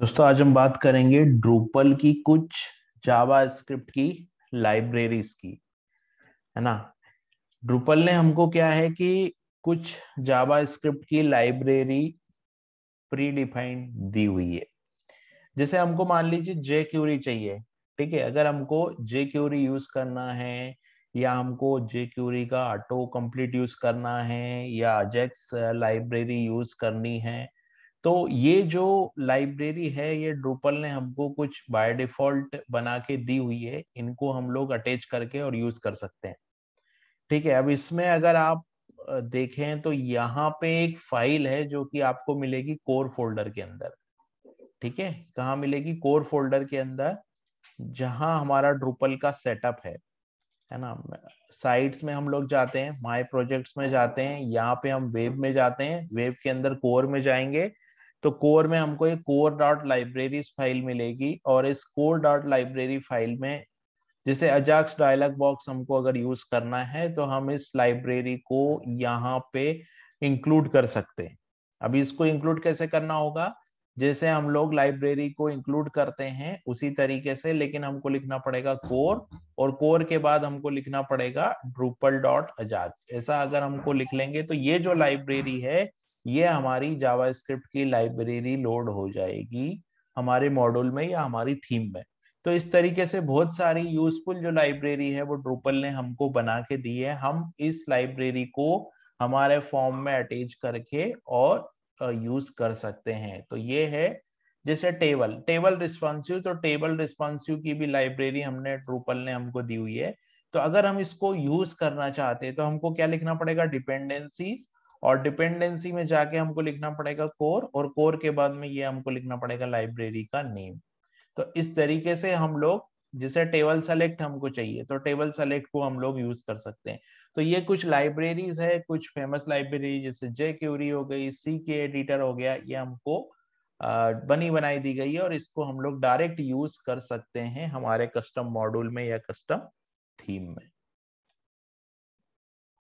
दोस्तों आज हम बात करेंगे ड्रूपल की कुछ जावास्क्रिप्ट की लाइब्रेरीज की है ना ड्रूपल ने हमको क्या है कि कुछ जावास्क्रिप्ट की लाइब्रेरी प्री डिफाइंड दी हुई है जैसे हमको मान लीजिए जे क्यूरी चाहिए ठीक है अगर हमको जे क्यूरी यूज करना है या हमको जे क्यूरी का ऑटो कंप्लीट यूज करना है या अजेक्स लाइब्रेरी यूज करनी है तो ये जो लाइब्रेरी है ये ड्रूपल ने हमको कुछ बाय डिफॉल्ट बना के दी हुई है इनको हम लोग अटैच करके और यूज कर सकते हैं ठीक है अब इसमें अगर आप देखें तो यहाँ पे एक फाइल है जो कि आपको मिलेगी कोर फोल्डर के अंदर ठीक है कहा मिलेगी कोर फोल्डर के अंदर जहां हमारा ड्रूपल का सेटअप है है ना साइट्स में हम लोग जाते हैं माय प्रोजेक्ट्स में जाते हैं यहाँ पे हम वेब में जाते हैं वेब के अंदर कोर में जाएंगे तो कोर में हमको ये कोर डॉट लाइब्रेरी फाइल मिलेगी और इस कोर डॉट लाइब्रेरी फाइल में जैसे अजाक्स डायलॉग बॉक्स हमको अगर यूज करना है तो हम इस लाइब्रेरी को यहाँ पे इंक्लूड कर सकते हैं अभी इसको इंक्लूड कैसे करना होगा जैसे हम लोग लाइब्रेरी को इंक्लूड करते हैं उसी तरीके से लेकिन हमको लिखना पड़ेगा कोर और कोर के बाद हमको लिखना पड़ेगा ड्रूपल डॉट अजाक्स ऐसा अगर हमको लिख लेंगे तो ये जो लाइब्रेरी है ये हमारी जावास्क्रिप्ट की लाइब्रेरी लोड हो जाएगी हमारे मॉड्यूल में या हमारी थीम में तो इस तरीके से बहुत सारी यूजफुल जो लाइब्रेरी है वो ड्रूपल ने हमको बना के दी है हम इस लाइब्रेरी को हमारे फॉर्म में अटैच करके और यूज कर सकते हैं तो ये है जैसे टेबल टेबल रिस्पॉन्सिव तो टेबल रिस्पॉन्सिव की भी लाइब्रेरी हमने ड्रूपल ने हमको दी हुई है तो अगर हम इसको यूज करना चाहते हैं तो हमको क्या लिखना पड़ेगा डिपेंडेंसीज और डिपेंडेंसी में जाके हमको लिखना पड़ेगा कोर और कोर के बाद में ये हमको लिखना पड़ेगा लाइब्रेरी का नेम तो इस तरीके से हम लोग जिसे टेबल सेलेक्ट हमको चाहिए तो टेबल सेलेक्ट को हम लोग यूज कर सकते हैं तो ये कुछ लाइब्रेरीज है कुछ फेमस लाइब्रेरी जैसे जे क्यूरी हो गई सी के एडिटर हो गया ये हमको बनी बनाई दी गई है और इसको हम लोग डायरेक्ट यूज कर सकते हैं हमारे कस्टम मॉड्यूल में या कस्टम थीम में